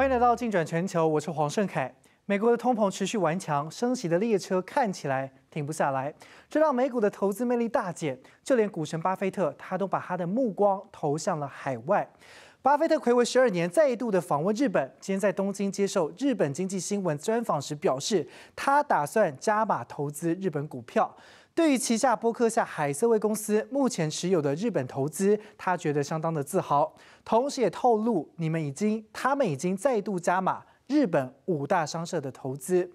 欢迎来到尽转全球，我是黄胜凯。美国的通膨持续顽强，升息的列车看起来停不下来，这让美股的投资魅力大减。就连股神巴菲特，他都把他的目光投向了海外。巴菲特魁为十二年，再度的访问日本，今天在东京接受日本经济新闻专访时表示，他打算加码投资日本股票。对于旗下波克夏海瑟威公司目前持有的日本投资，他觉得相当的自豪。同时，也透露你们已经他们已经再度加码日本五大商社的投资。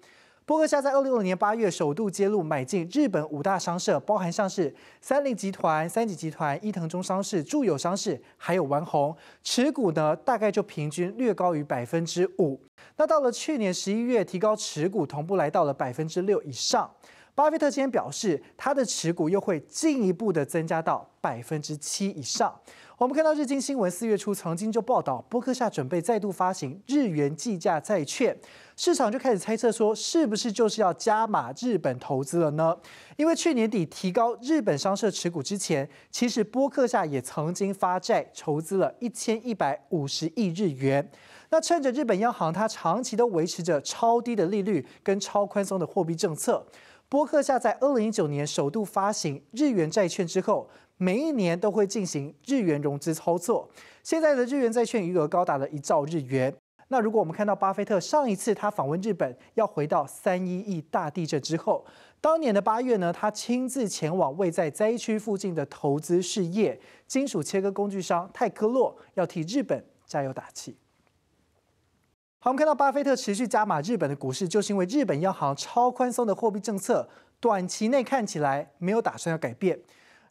波克夏在二六年八月首度揭露买进日本五大商社，包含上市三菱集团、三井集团、伊藤忠商事、住友商事，还有丸红。持股呢大概就平均略高于百分之五。那到了去年十一月，提高持股，同步来到了百分之六以上。巴菲特今天表示，他的持股又会进一步的增加到百分之七以上。我们看到日经新闻四月初曾经就报道，波克夏准备再度发行日元计价债券，市场就开始猜测说，是不是就是要加码日本投资了呢？因为去年底提高日本商社持股之前，其实波克夏也曾经发债筹资了一千一百五十亿日元。那趁着日本央行它长期都维持着超低的利率跟超宽松的货币政策。波克夏在二零一九年首度发行日元债券之后，每一年都会进行日元融资操作。现在的日元债券余额高达了一兆日元。那如果我们看到巴菲特上一次他访问日本，要回到三一亿大地震之后，当年的八月呢，他亲自前往位在灾区附近的投资事业金属切割工具商泰科洛，要替日本加油打气。我们看到巴菲特持续加码日本的股市，就是因为日本央行超宽松的货币政策，短期内看起来没有打算要改变。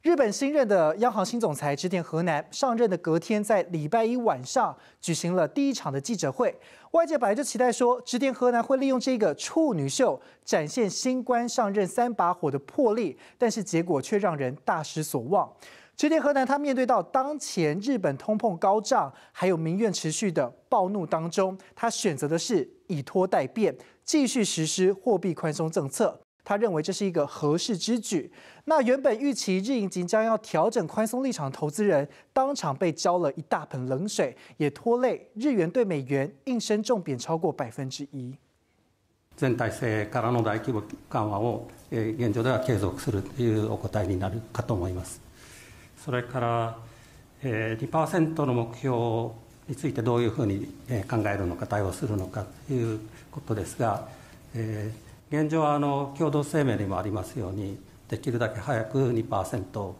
日本新任的央行新总裁植田和南上任的隔天，在礼拜一晚上举行了第一场的记者会。外界本来就期待说，植田和南会利用这个处女秀展现新官上任三把火的魄力，但是结果却让人大失所望。今天河南他面对到当前日本通膨高涨，还有民怨持续的暴怒当中，他选择的是以拖代变，继续实施货币宽松政策。他认为这是一个合适之举。那原本预期日银即将要调整宽松立场，投资人当场被浇了一大盆冷水，也拖累日元对美元应声重贬超过百分之一。现在说，からの大規模緩和を現状では継続するというお答えになるかと思います。それから、えー、2%の目標についてどういうふうに考えるのか、対応するのかということですが、えー、現状はあの共同声明にもありますように、できるだけ早く2%、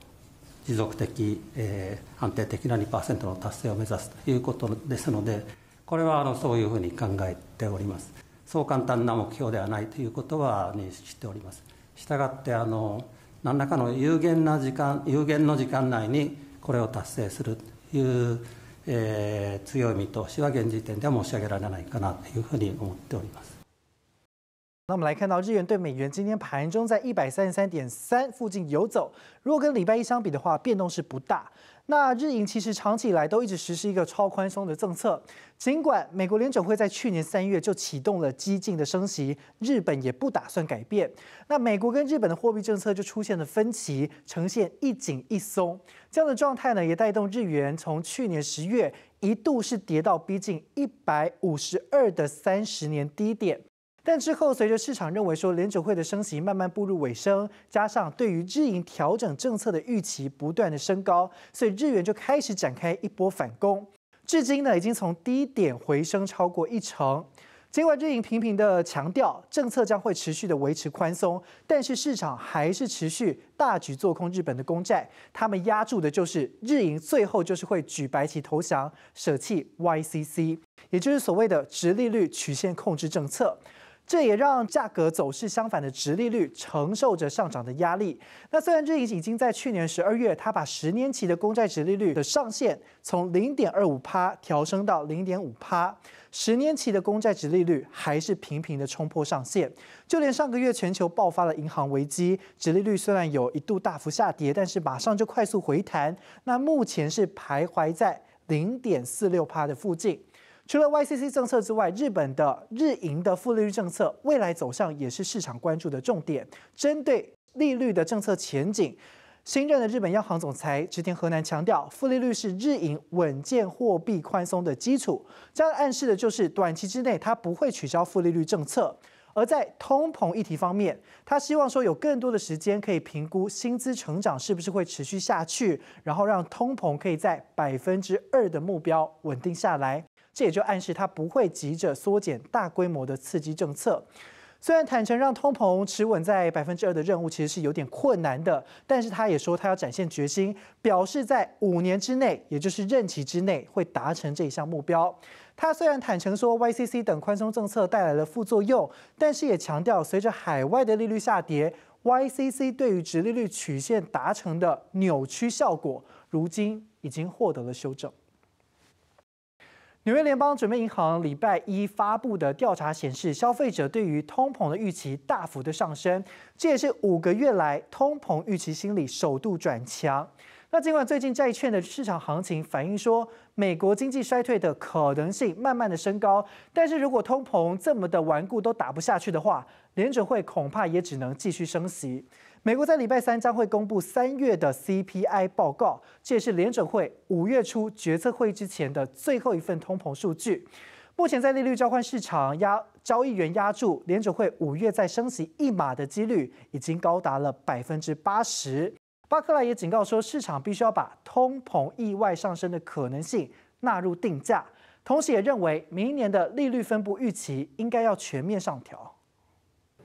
持続的、えー、安定的な2%の達成を目指すということですので、これはあのそういうふうに考えております。そう簡単な目標ではないということは認識しております。したがってあの何らかの有限な時間有限の時間内にこれを達成するという、えー、強い見通しは現時点では申し上げられないかなというふうに思っております。那我们来看到日元对美元今天盘中在一百三十三点三附近游走，如果跟礼拜一相比的话，变动是不大。那日银其实长期以来都一直实施一个超宽松的政策，尽管美国联准会在去年三月就启动了激进的升息，日本也不打算改变。那美国跟日本的货币政策就出现了分歧，呈现一紧一松这样的状态呢，也带动日元从去年十月一度是跌到逼近一百五十二的三十年低点。但之后，随着市场认为说联储会的升息慢慢步入尾声，加上对于日银调整政策的预期不断的升高，所以日元就开始展开一波反攻，至今呢已经从低点回升超过一成。尽管日银频频的强调政策将会持续的维持宽松，但是市场还是持续大举做空日本的公债，他们压住的就是日银最后就是会举白旗投降，舍弃 YCC，也就是所谓的直利率曲线控制政策。这也让价格走势相反的直利率承受着上涨的压力。那虽然这已经在去年十二月，他把十年期的公债直利率的上限从零点二五趴调升到零点五趴，十年期的公债直利率还是频频的冲破上限。就连上个月全球爆发了银行危机，直利率虽然有一度大幅下跌，但是马上就快速回弹。那目前是徘徊在零点四六趴的附近。除了 YCC 政策之外，日本的日银的负利率政策未来走向也是市场关注的重点。针对利率的政策前景，新任的日本央行总裁直田河南强调，负利率是日银稳健货币宽松的基础。这样暗示的就是短期之内它不会取消负利率政策。而在通膨议题方面，他希望说有更多的时间可以评估薪资成长是不是会持续下去，然后让通膨可以在百分之二的目标稳定下来。这也就暗示他不会急着缩减大规模的刺激政策。虽然坦诚让通膨持稳在百分之二的任务其实是有点困难的，但是他也说他要展现决心，表示在五年之内，也就是任期之内会达成这一项目标。他虽然坦诚说 YCC 等宽松政策带来了副作用，但是也强调随着海外的利率下跌，YCC 对于直利率曲线达成的扭曲效果，如今已经获得了修正。纽约联邦准备银行礼拜一发布的调查显示，消费者对于通膨的预期大幅的上升，这也是五个月来通膨预期心理首度转强。那尽管最近债券的市场行情反映说，美国经济衰退的可能性慢慢的升高，但是如果通膨这么的顽固都打不下去的话，联准会恐怕也只能继续升息。美国在礼拜三将会公布三月的 CPI 报告，这也是联准会五月初决策会议之前的最后一份通膨数据。目前在利率交换市场，压交易员压住联准会五月再升息一码的几率已经高达了百分之八十。巴克莱也警告说，市场必须要把通膨意外上升的可能性纳入定价，同时也认为明年的利率分布预期应该要全面上调。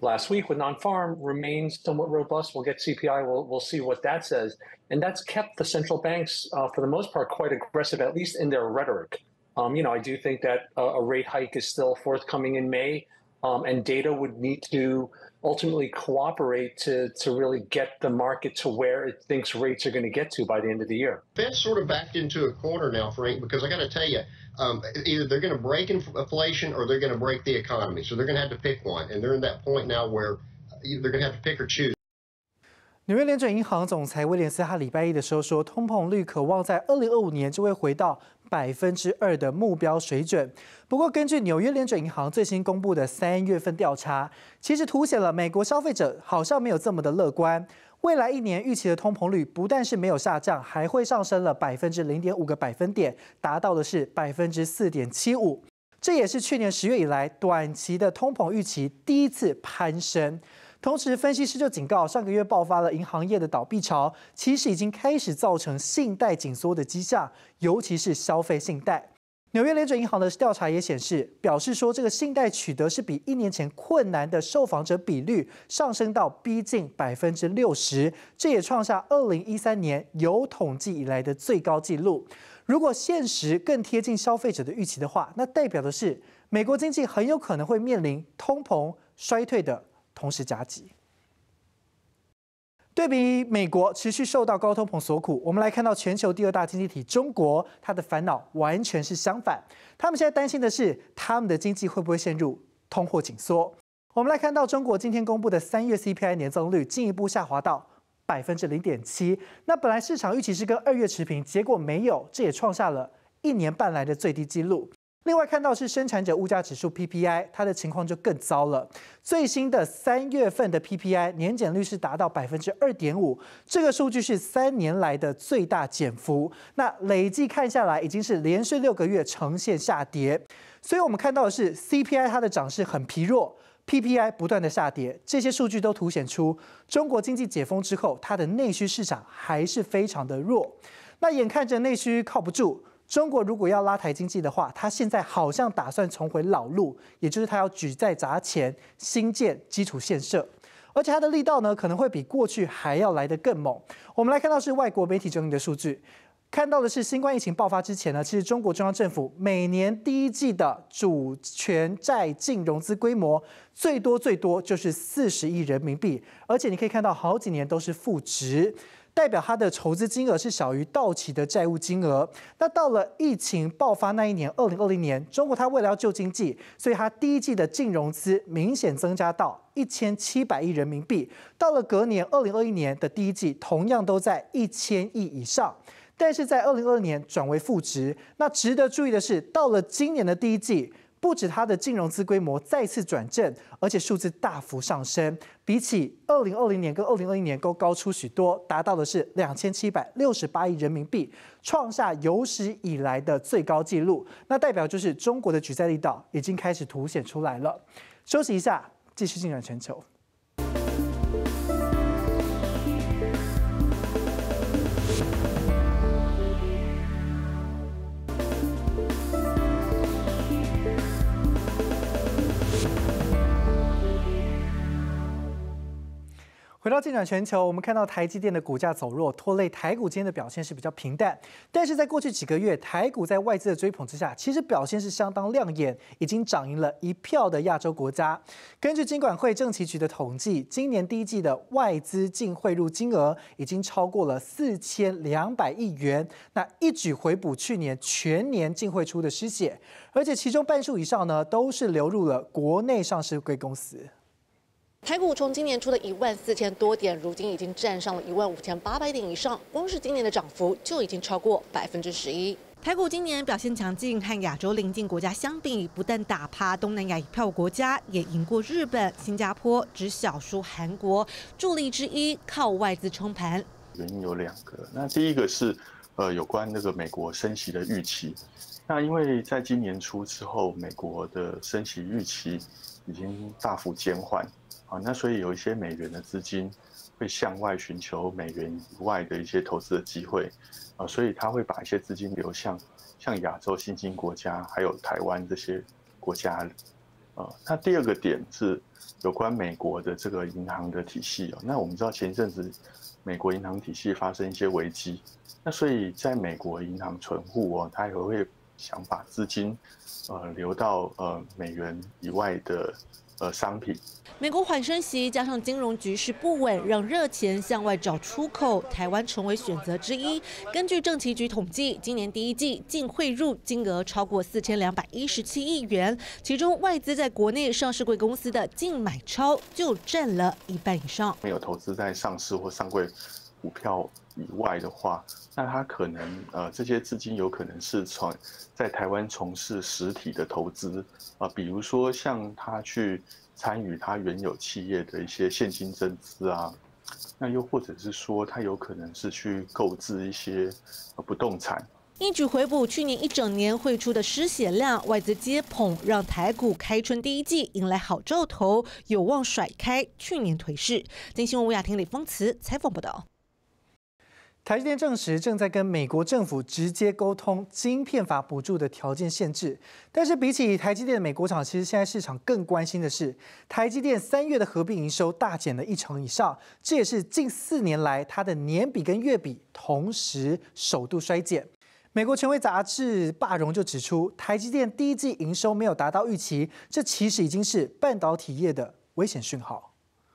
last week with non-farm remains somewhat robust. We'll get CPI. We'll, we'll see what that says. And that's kept the central banks, uh, for the most part, quite aggressive, at least in their rhetoric. Um, you know, I do think that uh, a rate hike is still forthcoming in May, um, and data would need to ultimately cooperate to, to really get the market to where it thinks rates are going to get to by the end of the year. Fed's sort of backed into a corner now, Frank, because I got to tell you, either they're going to break inflation or they're going to break the economy. so they're going to have to pick one. and they're in that point now where they're going to have to pick or choose. 纽约联准银行总裁威廉斯他礼拜一的时候说，通膨率渴望在二零二五年就会回到百分之二的目标水准。不过，根据纽约联准银行最新公布的三月份调查，其实凸显了美国消费者好像没有这么的乐观。未来一年预期的通膨率不但是没有下降，还会上升了百分之零点五个百分点，达到的是百分之四点七五。这也是去年十月以来短期的通膨预期第一次攀升。同时，分析师就警告，上个月爆发了银行业的倒闭潮，其实已经开始造成信贷紧缩的迹象，尤其是消费信贷。纽约联准银行的调查也显示，表示说这个信贷取得是比一年前困难的受访者比率上升到逼近百分之六十，这也创下二零一三年有统计以来的最高纪录。如果现实更贴近消费者的预期的话，那代表的是美国经济很有可能会面临通膨衰退的同时夹击。对比美国持续受到高通膨所苦，我们来看到全球第二大经济体中国，它的烦恼完全是相反。他们现在担心的是，他们的经济会不会陷入通货紧缩？我们来看到中国今天公布的三月 CPI 年增率进一步下滑到百分之零点七，那本来市场预期是跟二月持平，结果没有，这也创下了一年半来的最低纪录。另外看到是生产者物价指数 PPI，它的情况就更糟了。最新的三月份的 PPI 年减率是达到百分之二点五，这个数据是三年来的最大减幅。那累计看下来，已经是连续六个月呈现下跌。所以，我们看到的是 CPI 它的涨势很疲弱，PPI 不断的下跌，这些数据都凸显出中国经济解封之后，它的内需市场还是非常的弱。那眼看着内需靠不住。中国如果要拉台经济的话，它现在好像打算重回老路，也就是它要举债砸钱，新建基础建设，而且它的力道呢可能会比过去还要来得更猛。我们来看到是外国媒体整理的数据，看到的是新冠疫情爆发之前呢，其实中国中央政府每年第一季的主权债净融资规模最多最多就是四十亿人民币，而且你可以看到好几年都是负值。代表它的筹资金额是小于到期的债务金额。那到了疫情爆发那一年，二零二零年，中国它为了要救经济，所以它第一季的净融资明显增加到一千七百亿人民币。到了隔年，二零二一年的第一季，同样都在一千亿以上，但是在二零二二年转为负值。那值得注意的是，到了今年的第一季。不止它的净融资规模再次转正，而且数字大幅上升，比起二零二零年跟二零二一年都高出许多，达到的是两千七百六十八亿人民币，创下有史以来的最高纪录。那代表就是中国的举债力道已经开始凸显出来了。休息一下，继续进展全球。回到进展全球，我们看到台积电的股价走弱，拖累台股今天的表现是比较平淡。但是在过去几个月，台股在外资的追捧之下，其实表现是相当亮眼，已经涨赢了一票的亚洲国家。根据金管会政企局的统计，今年第一季的外资净汇入金额已经超过了四千两百亿元，那一举回补去年全年净汇出的失血，而且其中半数以上呢，都是流入了国内上市贵公司。台股从今年初的一万四千多点，如今已经站上了一万五千八百点以上，光是今年的涨幅就已经超过百分之十一。台股今年表现强劲，和亚洲邻近国家相比，不但打趴东南亚一票国家，也赢过日本、新加坡，只小输韩国。助力之一靠外资撑盘，原因有两个。那第一个是，呃，有关那个美国升息的预期。那因为在今年初之后，美国的升息预期已经大幅减缓。啊，那所以有一些美元的资金会向外寻求美元以外的一些投资的机会，啊，所以他会把一些资金流向像亚洲新兴国家，还有台湾这些国家，呃，那第二个点是有关美国的这个银行的体系哦，那我们知道前一阵子美国银行体系发生一些危机，那所以在美国银行存户哦，他也会想把资金，呃，流到呃美元以外的。呃，商品。美国缓升息，加上金融局势不稳，让热钱向外找出口，台湾成为选择之一。根据政企局统计，今年第一季净汇入金额超过四千两百一十七亿元，其中外资在国内上市柜公司的净买超就占了一半以上。没有投资在上市或上柜股票。以外的话，那他可能呃，这些资金有可能是从在台湾从事实体的投资啊，比如说像他去参与他原有企业的一些现金增资啊，那又或者是说他有可能是去购置一些不动产。一举回补去年一整年汇出的失血量，外资接捧，让台股开春第一季迎来好兆头，有望甩开去年颓势。金新闻吴雅婷、李峰慈采访报道。台积电证实正在跟美国政府直接沟通晶片法补助的条件限制，但是比起台积电的美国厂，其实现在市场更关心的是台积电三月的合并营收大减了一成以上，这也是近四年来它的年比跟月比同时首度衰减。美国权威杂志《霸荣》就指出，台积电第一季营收没有达到预期，这其实已经是半导体业的危险讯号。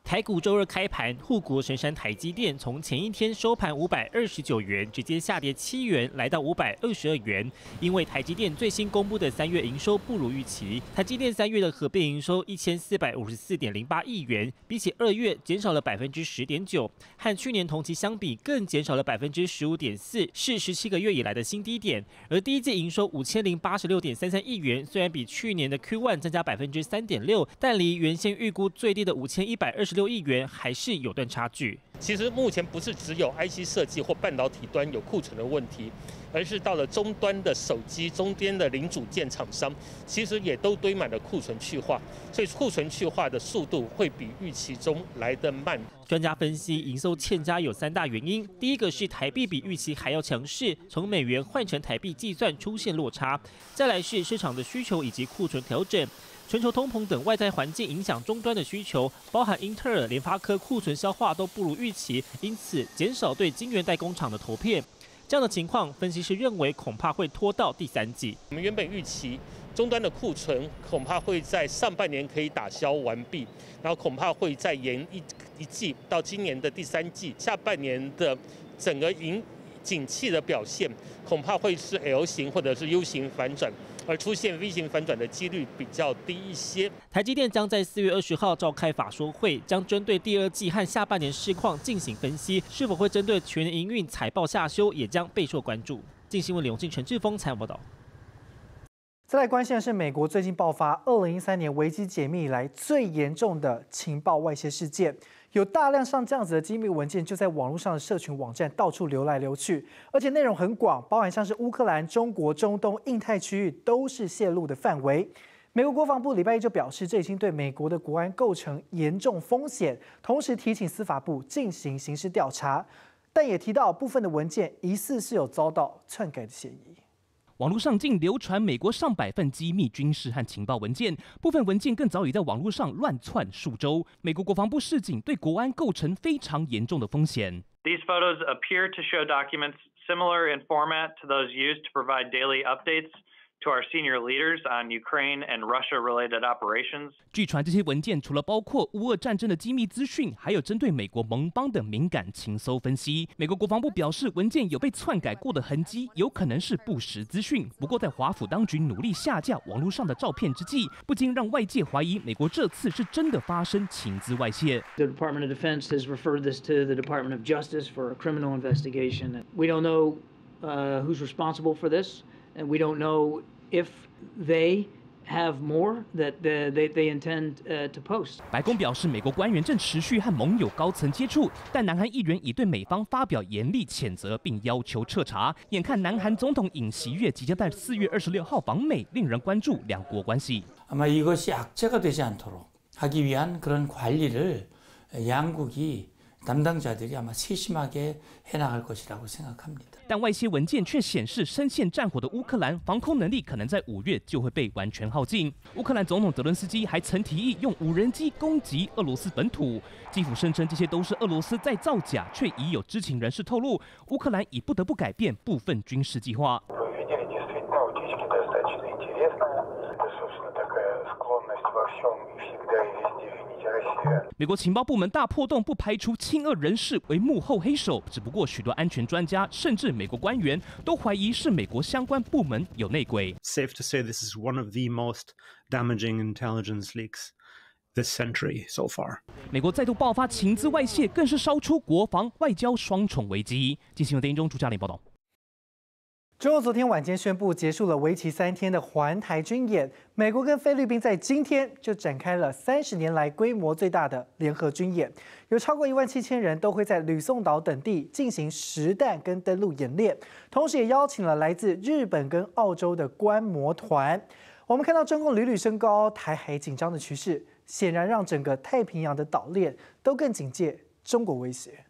台股周二开盘，护国神山台积电从前一天收盘五百二十九元，直接下跌七元，来到五百二十二元。因为台积电最新公布的三月营收不如预期，台积电三月的合并营收一千四百五十四点零八亿元，比起二月减少了百分之十点九，和去年同期相比更减少了百分之十五点四，是十七个月以来的新低点。而第一季营收五千零八十六点三三亿元，虽然比去年的 q one 增加百分之三点六，但离原先预估最低的五千一百二十。六亿元还是有段差距。其实目前不是只有 IC 设计或半导体端有库存的问题，而是到了终端的手机中间的零组件厂商，其实也都堆满了库存去化，所以库存去化的速度会比预期中来得慢。专家分析营收欠佳有三大原因，第一个是台币比预期还要强势，从美元换成台币计算出现落差；再来是市场的需求以及库存调整。全球通膨等外在环境影响终端的需求，包含英特尔、联发科库存消化都不如预期，因此减少对晶圆代工厂的投片。这样的情况，分析师认为恐怕会拖到第三季。我们原本预期终端的库存恐怕会在上半年可以打消完毕，然后恐怕会再延一一季到今年的第三季下半年的整个营景气的表现，恐怕会是 L 型或者是 U 型反转。而出现 V 型反转的几率比较低一些。台积电将在四月二十号召开法说会，将针对第二季和下半年市况进行分析，是否会针对全年营运财报下修，也将备受关注。《经新闻》永线陈志峰采访报道。再来关心的是，美国最近爆发二零一三年危机解密以来最严重的情报外泄事件，有大量像这样子的机密文件就在网络上的社群网站到处流来流去，而且内容很广，包含像是乌克兰、中国、中东、印太区域都是泄露的范围。美国国防部礼拜一就表示，这已经对美国的国安构成严重风险，同时提醒司法部进行刑事调查，但也提到部分的文件疑似是有遭到篡改的嫌疑。网络上竟流传美国上百份机密军事和情报文件，部分文件更早已在网络上乱窜数周。美国国防部示警，对国安构成非常严重的风险。据传，这些文件除了包括乌俄战争的机密资讯，还有针对美国盟邦的敏感情搜分析。美国国防部表示，文件有被篡改过的痕迹，有可能是不实资讯。不过，在华府当局努力下架网络上的照片之际，不禁让外界怀疑，美国这次是真的发生情资外泄。白宫表示，美国官员正持续和盟友高层接触，但南韩议员已对美方发表严厉谴责，并要求彻查。眼看南韩总统尹锡悦即将在四月二十六号访美，令人关注两国关系。但外泄文件却显示，深陷战火的乌克兰防空能力可能在五月就会被完全耗尽。乌克兰总统泽伦斯基还曾提议用无人机攻击俄罗斯本土。基辅声称这些都是俄罗斯在造假，却已有知情人士透露，乌克兰已不得不改变部分军事计划。美国情报部门大破洞，不排除亲俄人士为幕后黑手，只不过许多安全专家甚至美国官员都怀疑是美国相关部门有内鬼。Safe to say this is one of the most damaging intelligence leaks this century so far. 美国再度爆发情资外泄，更是烧出国防外交双重危机。进行文电音中，主嘉玲报道。中共昨天晚间宣布结束了为期三天的环台军演。美国跟菲律宾在今天就展开了三十年来规模最大的联合军演，有超过一万七千人都会在吕宋岛等地进行实弹跟登陆演练，同时也邀请了来自日本跟澳洲的观摩团。我们看到中共屡屡升高台海紧张的趋势，显然让整个太平洋的岛链都更警戒中国威胁。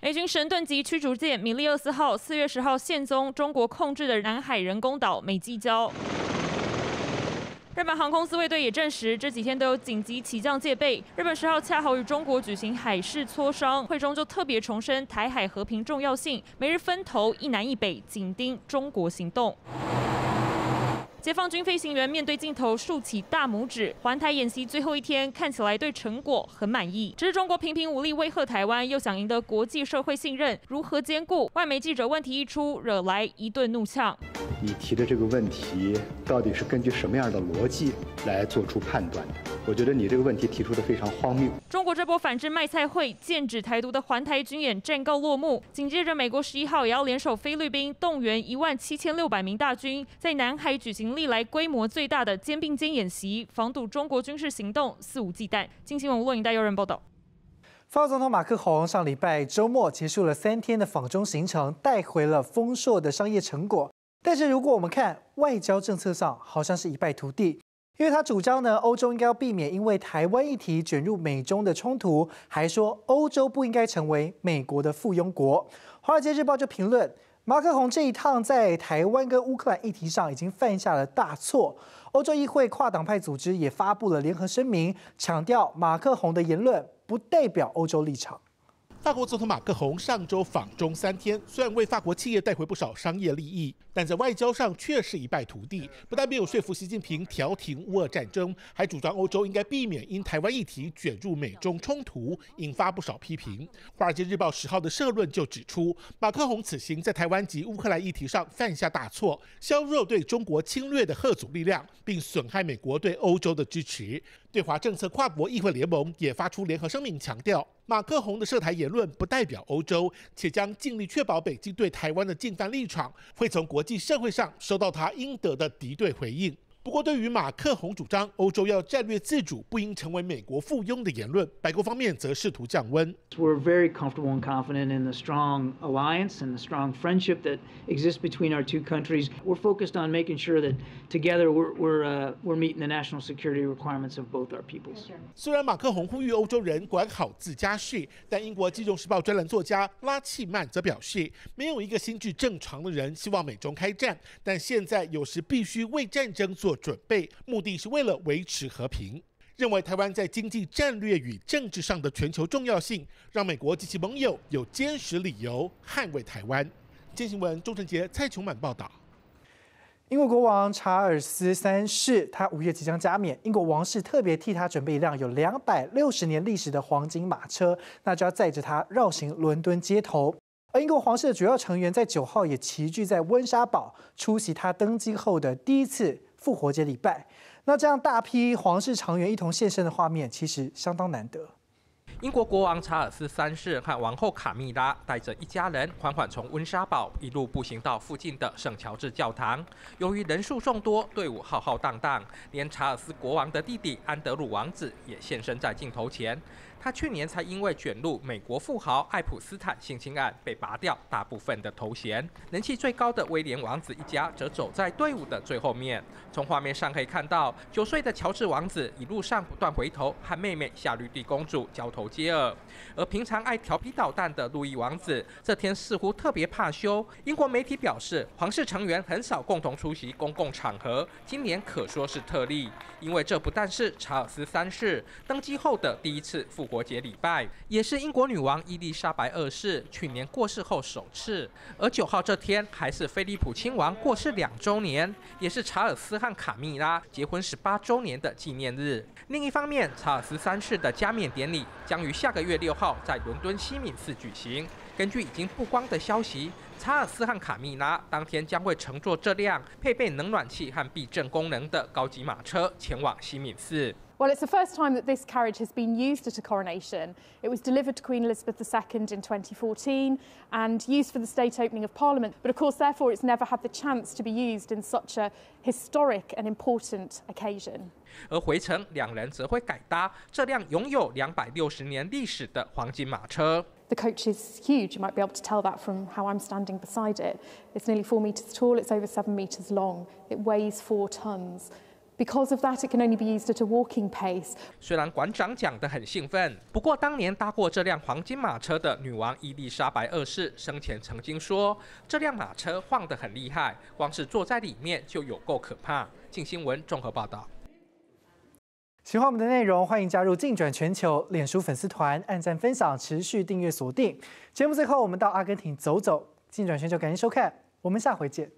美军神盾级驱逐舰“米利厄斯”号四月十号现踪中国控制的南海人工岛美济礁。日本航空自卫队也证实，这几天都有紧急起降戒备。日本十号恰好与中国举行海事磋商，会中就特别重申台海和平重要性。每日分头一南一北，紧盯中国行动。解放军飞行员面对镜头竖起大拇指，环台演习最后一天，看起来对成果很满意。只是中国频频武力威吓台湾，又想赢得国际社会信任，如何兼顾？外媒记者问题一出，惹来一顿怒呛。你提的这个问题，到底是根据什么样的逻辑来做出判断的？我觉得你这个问题提出的非常荒谬。中国这波反制卖菜会，剑指台独的环台军演战告落幕，紧接着美国十一号也要联手菲律宾，动员一万七千六百名大军，在南海举行历来规模最大的肩并肩演习，防堵中国军事行动肆无忌惮。金星网络引带有人报道。副总统马克宏上礼拜周末结束了三天的访中行程，带回了丰硕的商业成果，但是如果我们看外交政策上，好像是一败涂地。因为他主张呢，欧洲应该要避免因为台湾议题卷入美中的冲突，还说欧洲不应该成为美国的附庸国。《华尔街日报》就评论，马克宏这一趟在台湾跟乌克兰议题上已经犯下了大错。欧洲议会跨党派组织也发布了联合声明，强调马克宏的言论不代表欧洲立场。法国总统马克宏上周访中三天，虽然为法国企业带回不少商业利益，但在外交上却是一败涂地。不但没有说服习近平调停乌俄战争，还主张欧洲应该避免因台湾议题卷入美中冲突，引发不少批评。《华尔街日报》十号的社论就指出，马克宏此行在台湾及乌克兰议题上犯下大错，削弱对中国侵略的贺阻力量，并损害美国对欧洲的支持。对华政策跨国议会联盟也发出联合声明，强调马克宏的涉台言论不代表欧洲，且将尽力确保北京对台湾的进犯立场会从国际社会上收到他应得的敌对回应。不过，对于马克宏主张欧洲要战略自主，不应成为美国附庸的言论，白宫方面则试图降温。We're very comfortable and confident in the strong alliance and the strong friendship that exists between our two countries. We're focused on making sure that together we're we're we're meeting the national security requirements of both our peoples. 虽然马克宏呼吁欧洲人管好自家事，但英国《金融时报》专栏作家拉契曼则表示，没有一个心智正常的人希望美中开战，但现在有时必须为战争做。准备目的是为了维持和平，认为台湾在经济战略与政治上的全球重要性，让美国及其盟友有坚实理由捍卫台湾。见新闻，钟成杰、蔡琼满报道。英国国王查尔斯三世他五月即将加冕，英国王室特别替他准备一辆有两百六十年历史的黄金马车，那就要载着他绕行伦敦街头。而英国皇室的主要成员在九号也齐聚在温莎堡，出席他登基后的第一次。复活节礼拜，那这样大批皇室成员一同现身的画面，其实相当难得。英国国王查尔斯三世和王后卡米拉带着一家人缓缓从温莎堡一路步行到附近的圣乔治教堂。由于人数众多，队伍浩浩荡荡，连查尔斯国王的弟弟安德鲁王子也现身在镜头前。他去年才因为卷入美国富豪爱普斯坦性侵案被拔掉大部分的头衔，人气最高的威廉王子一家则走在队伍的最后面。从画面上可以看到，九岁的乔治王子一路上不断回头和妹妹夏绿蒂公主交头接耳，而平常爱调皮捣蛋的路易王子这天似乎特别怕羞。英国媒体表示，皇室成员很少共同出席公共场合，今年可说是特例，因为这不但是查尔斯三世登基后的第一次复。国节礼拜也是英国女王伊丽莎白二世去年过世后首次，而九号这天还是菲利普亲王过世两周年，也是查尔斯和卡米拉结婚十八周年的纪念日。另一方面，查尔斯三世的加冕典礼将于下个月六号在伦敦西敏寺举行。根据已经曝光的消息，查尔斯和卡米拉当天将会乘坐这辆配备冷暖气和避震功能的高级马车前往西敏寺。Well, it's the first time that this carriage has been used at a coronation. It was delivered to Queen Elizabeth II in 2014 and used for the state opening of Parliament. But of course, therefore, it's never had the chance to be used in such a historic and important occasion. 而回程，两人则会改搭这辆拥有两百六十年历史的黄金马车。The coach is huge. You might be able to tell that from how I'm standing beside it. It's nearly four metres tall, it's over seven metres long, it weighs four tonnes. Because be used pace. can that, at a of only it walking 虽然馆长讲得很兴奋，不过当年搭过这辆黄金马车的女王伊丽莎白二世生前曾经说，这辆马车晃得很厉害，光是坐在里面就有够可怕。近新闻综合报道。喜欢我们的内容，欢迎加入“进转全球”脸书粉丝团，按赞分享，持续订阅锁定。节目最后，我们到阿根廷走走。进转全球，感谢收看，我们下回见。